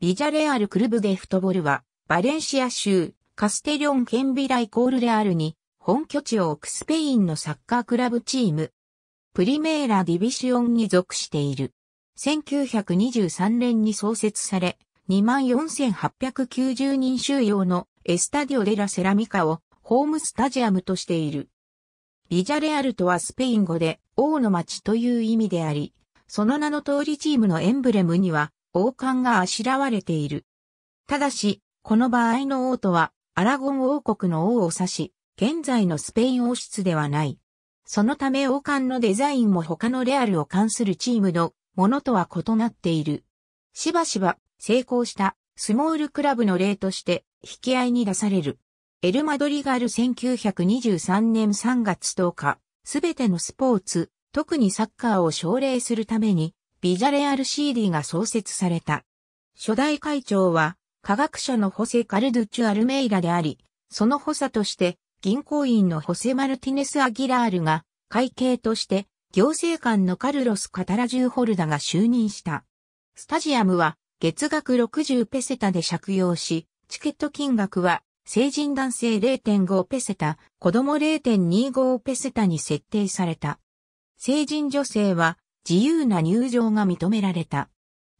ビジャレアル・クルブ・デ・フトボルは、バレンシア州、カステリョン・ケンビライ・コールレアルに、本拠地を置くスペインのサッカークラブチーム、プリメーラ・ディビシオンに属している。1923年に創設され、24,890人収容のエスタディオ・デ・ラ・セラミカをホームスタジアムとしている。ビジャレアルとはスペイン語で王の町という意味であり、その名の通りチームのエンブレムには王冠があしらわれている。ただし、この場合の王とは、アラゴン王国の王を指し、現在のスペイン王室ではない。そのため王冠のデザインも他のレアルを冠するチームのものとは異なっている。しばしば成功したスモールクラブの例として引き合いに出される。エルマドリガル1923年3月10日、すべてのスポーツ、特にサッカーを奨励するためにビジャレアル CD が創設された。初代会長は、科学者のホセ・カルドゥチュ・アルメイラであり、その補佐として、銀行員のホセ・マルティネス・アギラールが、会計として、行政官のカルロス・カタラジュ・ーホルダが就任した。スタジアムは、月額60ペセタで借用し、チケット金額は、成人男性0.5ペセタ、子供0.25ペセタに設定された。成人女性は自由な入場が認められた。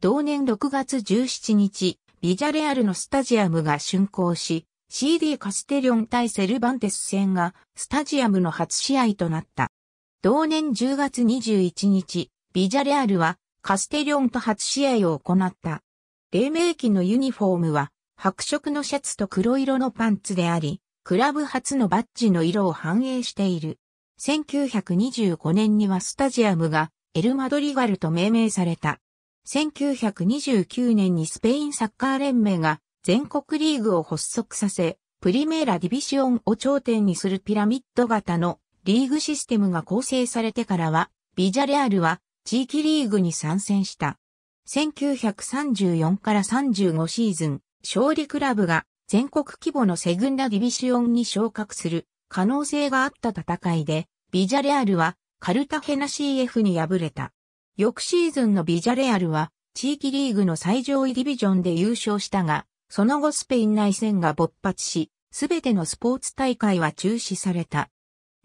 同年6月17日、ビジャレアルのスタジアムが竣工し、CD カステリョン対セルバンテス戦がスタジアムの初試合となった。同年10月21日、ビジャレアルはカステリョンと初試合を行った。黎明期のユニフォームは白色のシャツと黒色のパンツであり、クラブ初のバッジの色を反映している。1925年にはスタジアムがエルマドリガルと命名された。1929年にスペインサッカー連盟が全国リーグを発足させ、プリメーラディビシオンを頂点にするピラミッド型のリーグシステムが構成されてからは、ビジャレアルは地域リーグに参戦した。1934から35シーズン、勝利クラブが全国規模のセグンダディビシオンに昇格する可能性があった戦いで、ビジャレアルはカルタヘナ CF に敗れた。翌シーズンのビジャレアルは、地域リーグの最上位ディビジョンで優勝したが、その後スペイン内戦が勃発し、すべてのスポーツ大会は中止された。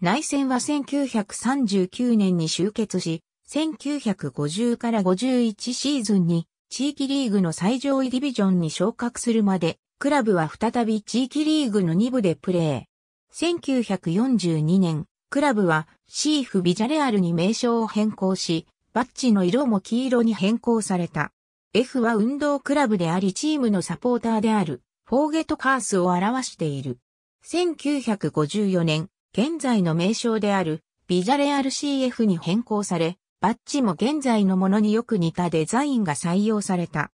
内戦は1939年に終結し、1950から51シーズンに地域リーグの最上位ディビジョンに昇格するまで、クラブは再び地域リーグの2部でプレー。1942年、クラブはシーフ・ビジャレアルに名称を変更し、バッジの色も黄色に変更された。F は運動クラブでありチームのサポーターである、フォーゲトカースを表している。1954年、現在の名称である、ビジャレアル CF に変更され、バッジも現在のものによく似たデザインが採用された。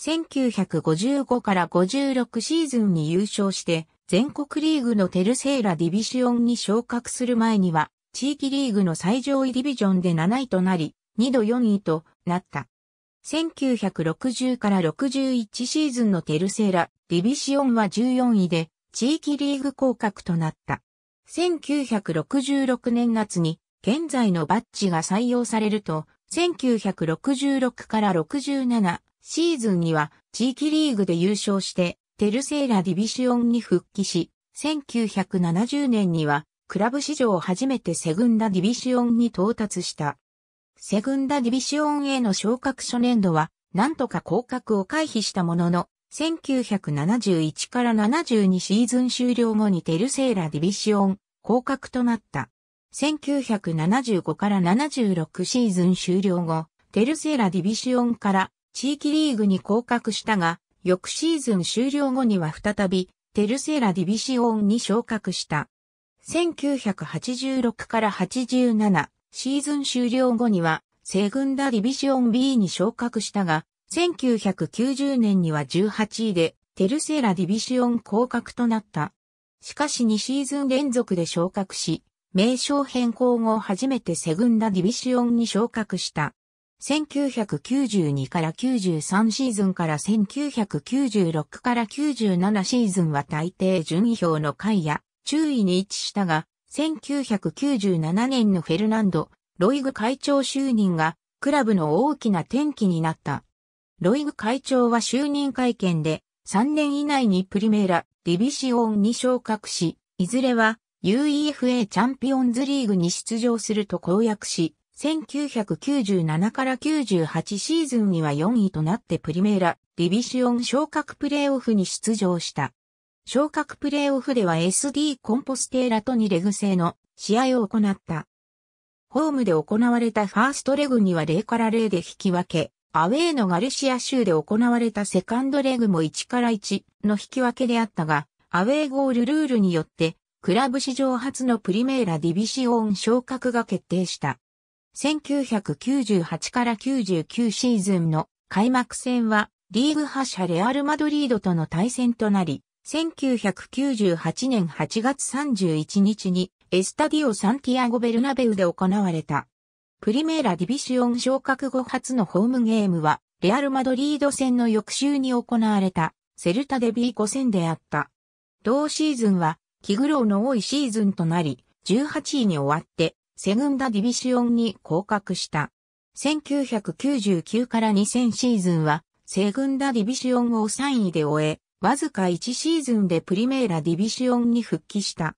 1955から56シーズンに優勝して、全国リーグのテルセーラディビシオンに昇格する前には、地域リーグの最上位ディビジョンで7位となり、2度4位となった。1960から61シーズンのテルセーラ、ディビシオンは14位で、地域リーグ降格となった。1966年夏に、現在のバッジが採用されると、1966から67シーズンには地域リーグで優勝してテルセーラディビシオンに復帰し、1970年には、クラブ史上初めてセグンダディビシオンに到達した。セグンダディビシオンへの昇格初年度は、なんとか降格を回避したものの、1971から72シーズン終了後にテルセーラディビシオン降格となった。1975から76シーズン終了後、テルセーラディビシオンから地域リーグに降格したが、翌シーズン終了後には再び、テルセラディビシオンに昇格した。1986から87シーズン終了後には、セグンダディビシオン B に昇格したが、1990年には18位で、テルセラディビシオン降格となった。しかし2シーズン連続で昇格し、名称変更後初めてセグンダディビシオンに昇格した。1992から93シーズンから1996から97シーズンは大抵順位表の下位や注意に位置したが、1997年のフェルナンド・ロイグ会長就任がクラブの大きな転機になった。ロイグ会長は就任会見で3年以内にプリメーラ・ディビシオンに昇格し、いずれは UEFA チャンピオンズリーグに出場すると公約し、1997から98シーズンには4位となってプリメーラ、ディビシオン昇格プレーオフに出場した。昇格プレーオフでは SD コンポステーラと2レグ制の試合を行った。ホームで行われたファーストレグには0から0で引き分け、アウェーのガルシア州で行われたセカンドレグも1から1の引き分けであったが、アウェーゴールルールによって、クラブ史上初のプリメーラディビシオン昇格が決定した。1998から99シーズンの開幕戦はリーグ覇者レアル・マドリードとの対戦となり、1998年8月31日にエスタディオ・サンティアゴ・ベルナベウで行われた。プリメーラ・ディビシオン昇格後初のホームゲームは、レアル・マドリード戦の翌週に行われた、セルタ・デビー5戦であった。同シーズンは、気苦労の多いシーズンとなり、18位に終わって、セグンダディビシオンに降格した。1999から2000シーズンは、セグンダディビシオンを3位で終え、わずか1シーズンでプリメーラディビシオンに復帰した。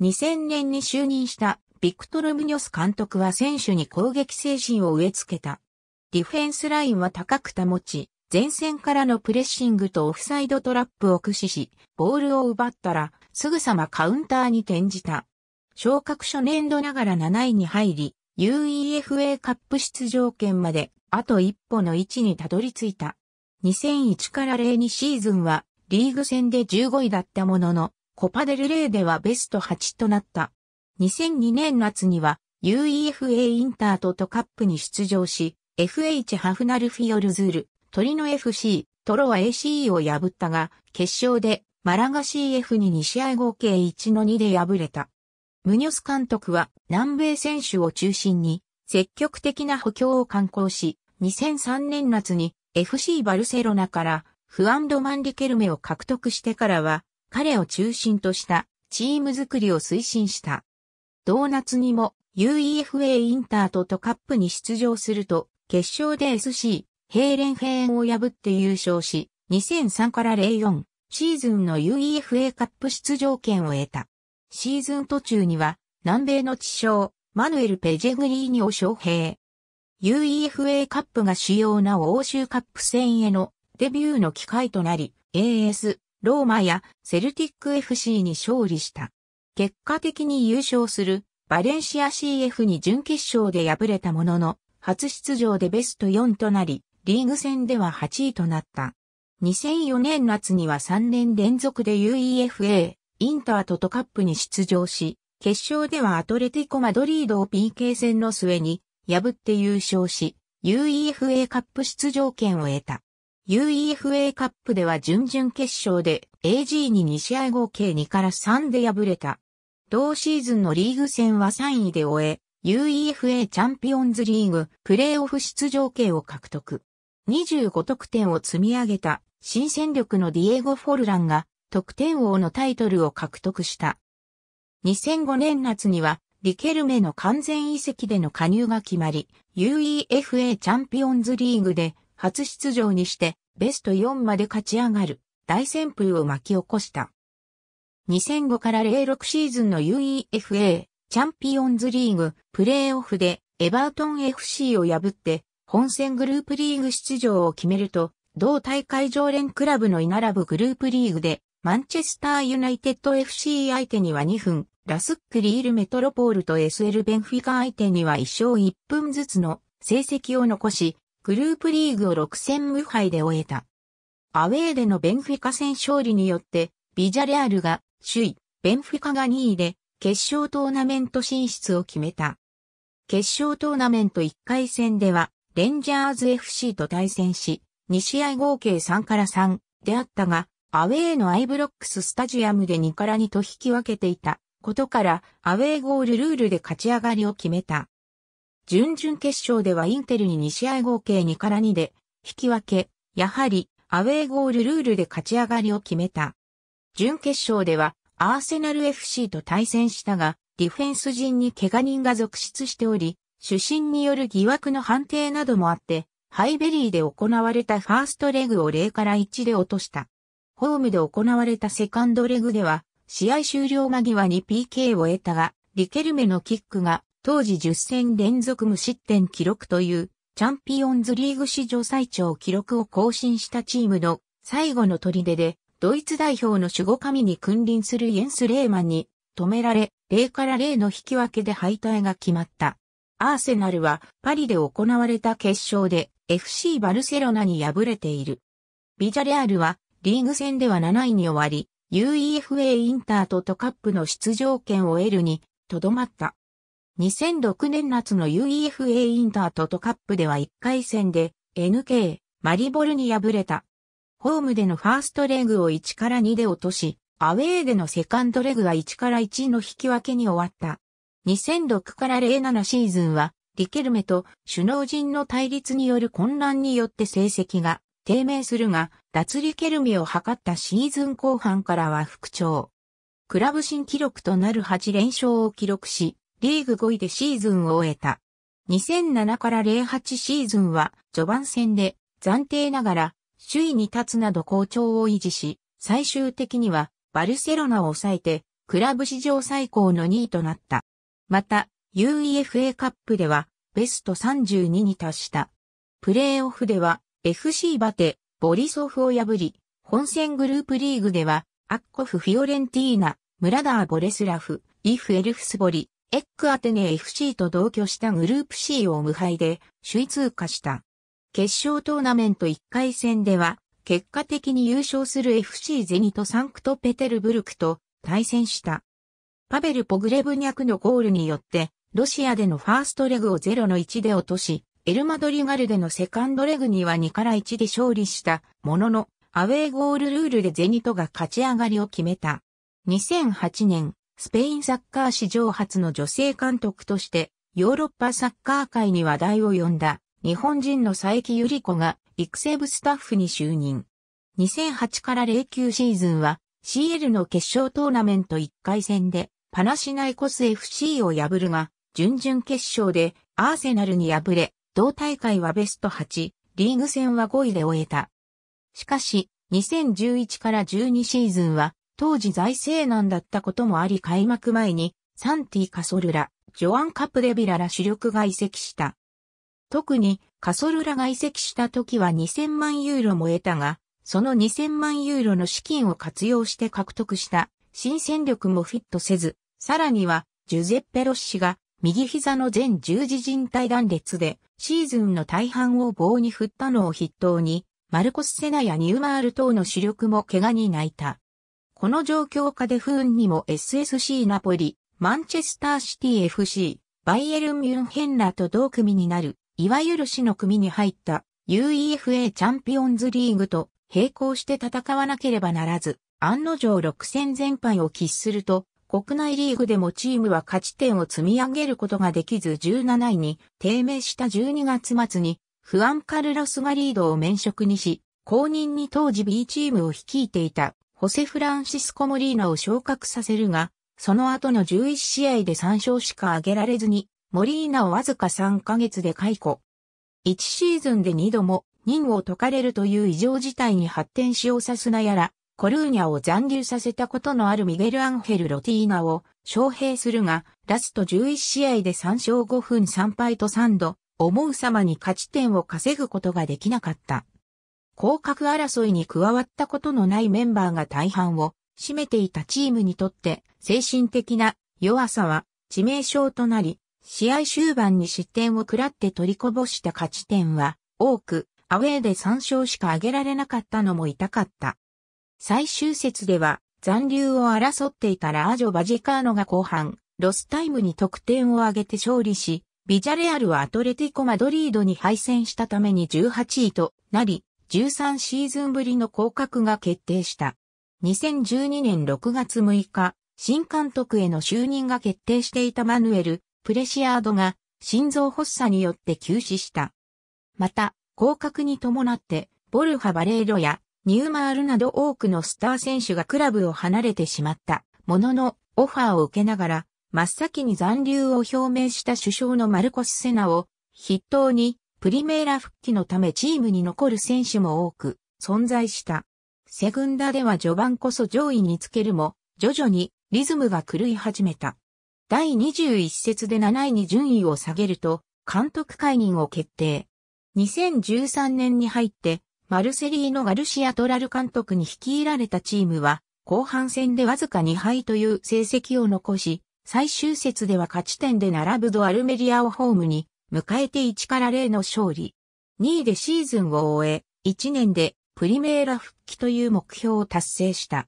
2000年に就任したビクトル・ムニョス監督は選手に攻撃精神を植え付けた。ディフェンスラインは高く保ち、前線からのプレッシングとオフサイドトラップを駆使し、ボールを奪ったら、すぐさまカウンターに転じた。昇格初年度ながら7位に入り、UEFA カップ出場権まで、あと一歩の位置にたどり着いた。2001から02シーズンは、リーグ戦で15位だったものの、コパデルレーではベスト8となった。2002年夏には、UEFA インタートとカップに出場し、FH ハフナルフィオルズール、トリノ FC、トロワ ACE を破ったが、決勝でマラガ CF に2試合合計1の2で敗れた。ムニョス監督は南米選手を中心に積極的な補強を観行し、2003年夏に FC バルセロナからフアンド・マンリケルメを獲得してからは彼を中心としたチーム作りを推進した。同夏にも UEFA インターとトカップに出場すると決勝で SC ヘイレンフェーンを破って優勝し、2003から04シーズンの UEFA カップ出場権を得た。シーズン途中には、南米の地匠、マヌエル・ペジェグリーニを招聘。UEFA カップが主要な欧州カップ戦へのデビューの機会となり、AS、ローマやセルティック FC に勝利した。結果的に優勝するバレンシア CF に準決勝で敗れたものの、初出場でベスト4となり、リーグ戦では8位となった。2004年夏には3年連続で UEFA インタートトカップに出場し、決勝ではアトレティコ・マドリードを PK 戦の末に破って優勝し、UEFA カップ出場権を得た。UEFA カップでは準々決勝で AG に2試合合計2から3で敗れた。同シーズンのリーグ戦は3位で終え、UEFA チャンピオンズリーグプレーオフ出場権を獲得。25得点を積み上げた新戦力のディエゴ・フォルランが得点王のタイトルを獲得した。2005年夏には、リケルメの完全移籍での加入が決まり、UEFA チャンピオンズリーグで初出場にしてベスト4まで勝ち上がる大旋風を巻き起こした。2005から06シーズンの UEFA チャンピオンズリーグプレーオフでエバートン FC を破って本戦グループリーグ出場を決めると、同大会常連クラブの居並ぶグループリーグでマンチェスターユナイテッド FC 相手には2分、ラスックリールメトロポールと SL ベンフィカ相手には1勝1分ずつの成績を残し、グループリーグを6戦無敗で終えた。アウェーでのベンフィカ戦勝利によって、ビジャレアルが首位、ベンフィカが2位で、決勝トーナメント進出を決めた。決勝トーナメント1回戦では、レンジャーズ FC と対戦し、2試合合計3から3であったが、アウェーのアイブロックススタジアムで2から2と引き分けていたことから、アウェーゴールルールで勝ち上がりを決めた。準々決勝ではインテルに2試合合計2から2で、引き分け、やはり、アウェーゴールルールで勝ち上がりを決めた。準決勝では、アーセナル FC と対戦したが、ディフェンス陣に怪我人が続出しており、主審による疑惑の判定などもあって、ハイベリーで行われたファーストレグを0から1で落とした。ホームで行われたセカンドレグでは、試合終了間際に PK を得たが、リケルメのキックが当時10戦連続無失点記録というチャンピオンズリーグ史上最長記録を更新したチームの最後の砦で、ドイツ代表の守護神に君臨するイエンス・レーマンに止められ、0から0の引き分けで敗退が決まった。アーセナルはパリで行われた決勝で FC バルセロナに敗れている。ビジャレアルはリーグ戦では7位に終わり、UEFA インタートトカップの出場権を得るに、とどまった。2006年夏の UEFA インタートトカップでは1回戦で NK マリボルに敗れた。ホームでのファーストレグを1から2で落とし、アウェーでのセカンドレグは1から1の引き分けに終わった。2006から07シーズンは、リケルメと首脳陣の対立による混乱によって成績が低迷するが、脱力。ケルミを図ったシーズン後半からは復調。クラブ新記録となる8連勝を記録し、リーグ5位でシーズンを終えた。2007から08シーズンは序盤戦で暫定ながら首位に立つなど好調を維持し、最終的にはバルセロナを抑えてクラブ史上最高の2位となった。また UEFA カップではベスト32に達した。プレーオフでは FC バテ、ボリソフを破り、本戦グループリーグでは、アッコフ・フィオレンティーナ、ムラダー・ボレスラフ、イフ・エルフスボリ、エック・アテネ FC と同居したグループ C を無敗で首位通過した。決勝トーナメント1回戦では、結果的に優勝する FC ゼニとサンクトペテルブルクと対戦した。パベル・ポグレブニャクのゴールによって、ロシアでのファーストレグを0の1で落とし、エルマドリガルでのセカンドレグには2から1で勝利したものの、アウェーゴールルールでゼニトが勝ち上がりを決めた。2008年、スペインサッカー史上初の女性監督として、ヨーロッパサッカー界に話題を呼んだ、日本人の佐伯由里子が育成部スタッフに就任。2008から09シーズンは CL の決勝トーナメント1回戦でパナシナイコス FC を破るが、準々決勝でアーセナルに敗れ、同大会はベスト8、リーグ戦は5位で終えた。しかし、2011から12シーズンは、当時財政難だったこともあり開幕前に、サンティ・カソルラ、ジョアン・カプレビラら主力が移籍した。特に、カソルラが移籍した時は2000万ユーロも得たが、その2000万ユーロの資金を活用して獲得した新戦力もフィットせず、さらには、ジュゼッペ・ロッシが右膝の全十字靭帯断裂で、シーズンの大半を棒に振ったのを筆頭に、マルコス・セナやニューマール等の主力も怪我に泣いた。この状況下で不運にも SSC ナポリ、マンチェスターシティ FC、バイエルン・ミュンヘンラと同組になる、いわゆる死の組に入った UEFA チャンピオンズリーグと並行して戦わなければならず、案の定6戦全敗を喫すると、国内リーグでもチームは勝ち点を積み上げることができず17位に低迷した12月末にフアン・カルロスがリードを免職にし、後任に当時 B チームを率いていたホセ・フランシスコ・モリーナを昇格させるが、その後の11試合で3勝しか挙げられずに、モリーナをわずか3ヶ月で解雇。1シーズンで2度も任を解かれるという異常事態に発展しようさすなやら、コルーニャを残留させたことのあるミゲル・アンヘル・ロティーナを招聘するが、ラスト11試合で3勝5分3敗と3度、思う様に勝ち点を稼ぐことができなかった。降格争いに加わったことのないメンバーが大半を占めていたチームにとって精神的な弱さは致命傷となり、試合終盤に失点を食らって取りこぼした勝ち点は多く、アウェーで3勝しか挙げられなかったのも痛かった。最終節では残留を争っていたラージョ・バジカーノが後半、ロスタイムに得点を挙げて勝利し、ビジャレアルはアトレティコ・マドリードに敗戦したために18位となり、13シーズンぶりの降格が決定した。2012年6月6日、新監督への就任が決定していたマヌエル・プレシアードが心臓発作によって急死した。また、降格に伴って、ボルハ・バレーロやニューマールなど多くのスター選手がクラブを離れてしまった。ものの、オファーを受けながら、真っ先に残留を表明した首相のマルコス・セナを筆頭に、プリメーラ復帰のためチームに残る選手も多く存在した。セグンダでは序盤こそ上位につけるも、徐々にリズムが狂い始めた。第21節で7位に順位を下げると、監督解任を決定。2013年に入って、マルセリーノ・ガルシア・トラル監督に率いられたチームは、後半戦でわずか2敗という成績を残し、最終節では勝ち点で並ぶドアルメリアをホームに、迎えて1から0の勝利。2位でシーズンを終え、1年でプリメーラ復帰という目標を達成した。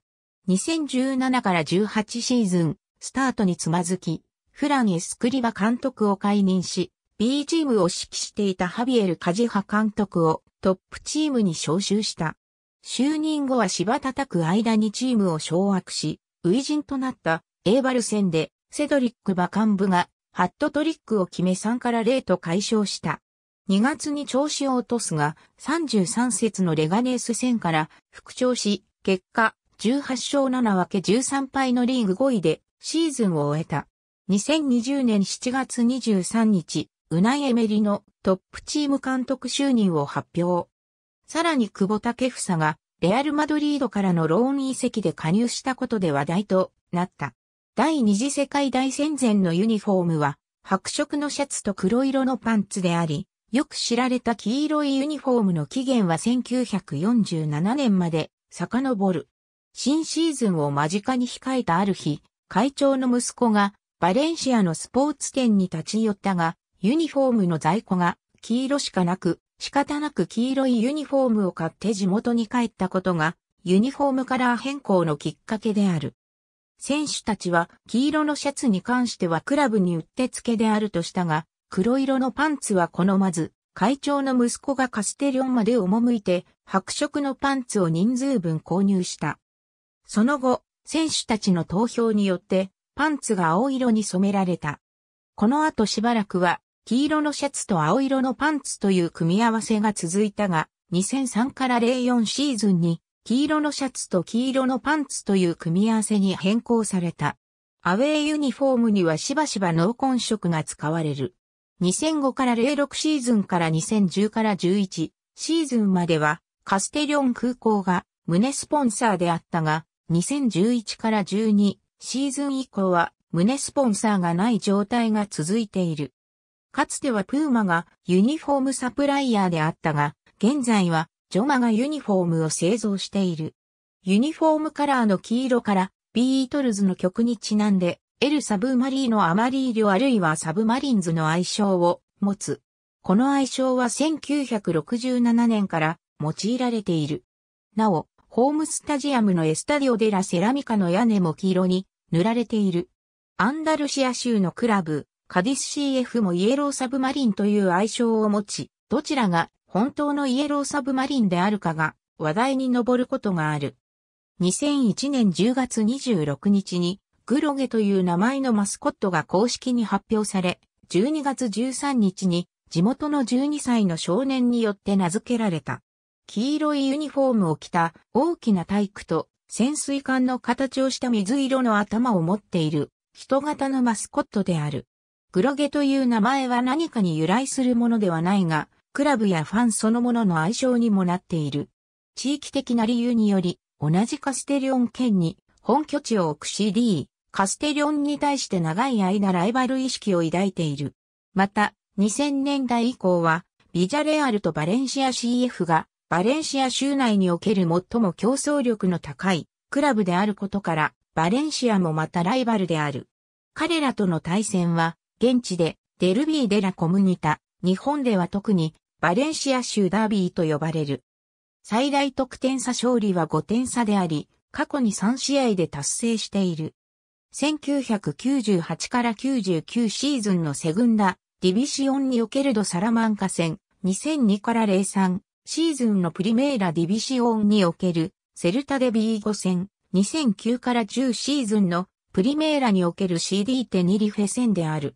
2017から18シーズン、スタートにつまずき、フラン・エスクリバ監督を解任し、B チームを指揮していたハビエル・カジハ監督をトップチームに招集した。就任後は芝叩く間にチームを掌握し、初陣となったエーバル戦でセドリック馬幹部がハットトリックを決め3から0と解消した。2月に調子を落とすが、33節のレガネース戦から復調し、結果、18勝7分け13敗のリーグ5位でシーズンを終えた。2020年7月23日、ウナイエメリのトップチーム監督就任を発表。さらに久保建英がレアル・マドリードからのローン移籍で加入したことで話題となった。第二次世界大戦前のユニフォームは白色のシャツと黒色のパンツであり、よく知られた黄色いユニフォームの期限は1947年まで遡る。新シーズンを間近に控えたある日、会長の息子がバレンシアのスポーツ店に立ち寄ったが、ユニフォームの在庫が黄色しかなく、仕方なく黄色いユニフォームを買って地元に帰ったことが、ユニフォームカラー変更のきっかけである。選手たちは黄色のシャツに関してはクラブにうってつけであるとしたが、黒色のパンツは好まず、会長の息子がカステリョンまで赴いて、白色のパンツを人数分購入した。その後、選手たちの投票によって、パンツが青色に染められた。この後しばらくは、黄色のシャツと青色のパンツという組み合わせが続いたが、2003から04シーズンに、黄色のシャツと黄色のパンツという組み合わせに変更された。アウェイユニフォームにはしばしば濃紺色が使われる。2005から06シーズンから2010から11シーズンまではカステリョン空港が胸スポンサーであったが、2011から12シーズン以降は胸スポンサーがない状態が続いている。かつてはプーマがユニフォームサプライヤーであったが、現在はジョマがユニフォームを製造している。ユニフォームカラーの黄色からビートルズの曲にちなんで、エル・サブマリーのアマリーリョあるいはサブマリンズの愛称を持つ。この愛称は1967年から用いられている。なお、ホームスタジアムのエスタディオデラ・セラミカの屋根も黄色に塗られている。アンダルシア州のクラブ、カディス CF もイエローサブマリンという愛称を持ち、どちらが本当のイエローサブマリンであるかが話題に上ることがある。2001年10月26日にグロゲという名前のマスコットが公式に発表され、12月13日に地元の12歳の少年によって名付けられた。黄色いユニフォームを着た大きな体育と潜水艦の形をした水色の頭を持っている人型のマスコットである。グロゲという名前は何かに由来するものではないが、クラブやファンそのものの愛称にもなっている。地域的な理由により、同じカステリオン県に本拠地を置く CD、カステリオンに対して長い間ライバル意識を抱いている。また、2000年代以降は、ビジャレアルとバレンシア CF が、バレンシア州内における最も競争力の高いクラブであることから、バレンシアもまたライバルである。彼らとの対戦は、現地でデルビー・デラ・コムニタ、日本では特にバレンシア州ダービーと呼ばれる。最大得点差勝利は5点差であり、過去に3試合で達成している。1998から99シーズンのセグンダ、ディビシオンにおけるドサラマンカ戦、2002から03シーズンのプリメーラディビシオンにおけるセルタデビーゴ戦、2009から10シーズンのプリメーラにおける CD テニリフェ戦である。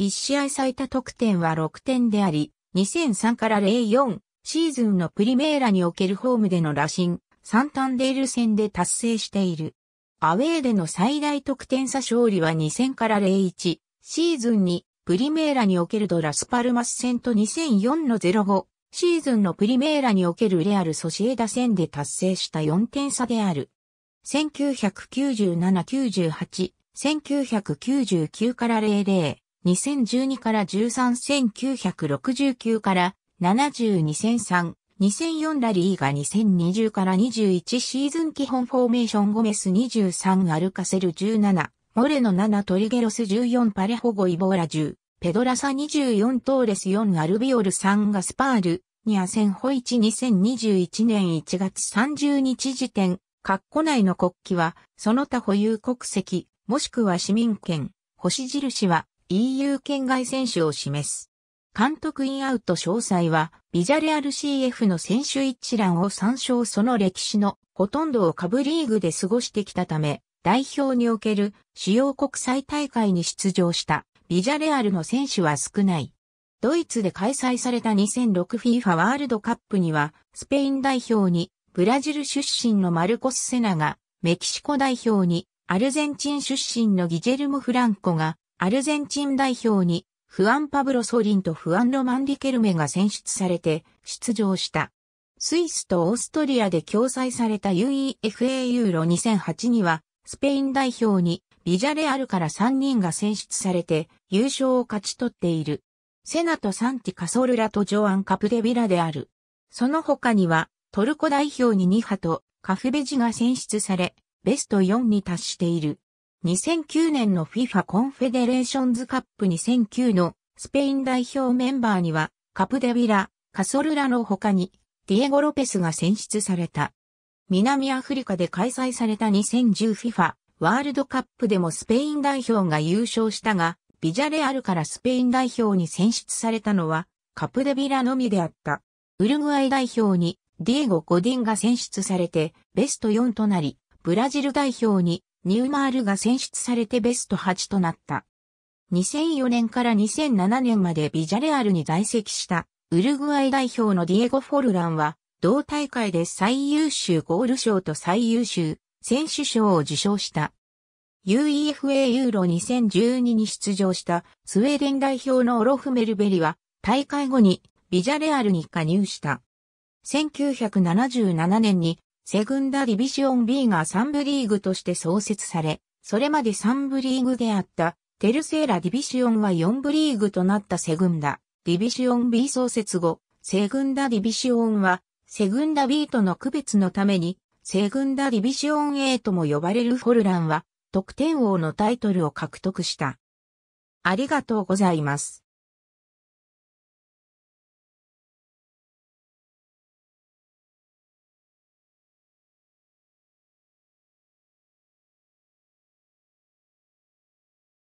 1試合最多得点は6点であり、2003から04シーズンのプリメーラにおけるホームでの羅針、サンタンデール戦で達成している。アウェーでの最大得点差勝利は2000から01シーズンにプリメーラにおけるドラスパルマス戦と2004の05シーズンのプリメーラにおけるレアルソシエダ戦で達成した4点差である。1997-98、1999から00、2012から13 1969から72 003 2004ラリーが2020から21シーズン基本フォーメーションゴメス23アルカセル17モレノ7トリゲロス14パレホゴイボーラ10ペドラサ24トーレス4アルビオル3ガスパールニアセンホイチ2021年1月30日時点カッコ内の国旗はその他保有国籍もしくは市民権星印は EU 圏外選手を示す。監督インアウト詳細は、ビジャレアル CF の選手一覧を参照その歴史のほとんどを下部リーグで過ごしてきたため、代表における主要国際大会に出場したビジャレアルの選手は少ない。ドイツで開催された 2006FIFA ワールドカップには、スペイン代表にブラジル出身のマルコス・セナが、メキシコ代表にアルゼンチン出身のギジェルモ・フランコが、アルゼンチン代表に、フアン・パブロ・ソリンとフアン・ロマン・リケルメが選出されて出場した。スイスとオーストリアで共催された UEFA ユーロ2008には、スペイン代表にビジャレアルから3人が選出されて優勝を勝ち取っている。セナとサンティ・カソルラとジョアン・カプデビラである。その他には、トルコ代表に2波とカフベジが選出され、ベスト4に達している。2009年の FIFA コンフェデレーションズカップ2009のスペイン代表メンバーにはカプデビラ、カソルラの他にディエゴ・ロペスが選出された。南アフリカで開催された 2010FIFA ワールドカップでもスペイン代表が優勝したが、ビジャレアルからスペイン代表に選出されたのはカプデビラのみであった。ウルグアイ代表にディエゴ・ゴディンが選出されてベスト4となり、ブラジル代表にニューマールが選出されてベスト8となった。2004年から2007年までビジャレアルに在籍したウルグアイ代表のディエゴ・フォルランは、同大会で最優秀ゴール賞と最優秀選手賞を受賞した。UEFA ユーロ2012に出場したスウェーデン代表のオロフ・メルベリは、大会後にビジャレアルに加入した。1977年にセグンダディビシオン B が3部リーグとして創設され、それまで3部リーグであったテルセーラディビシオンは4部リーグとなったセグンダディビション B 創設後、セグンダディビションはセグンダ B との区別のために、セグンダディビション A とも呼ばれるフォルランは得点王のタイトルを獲得した。ありがとうございます。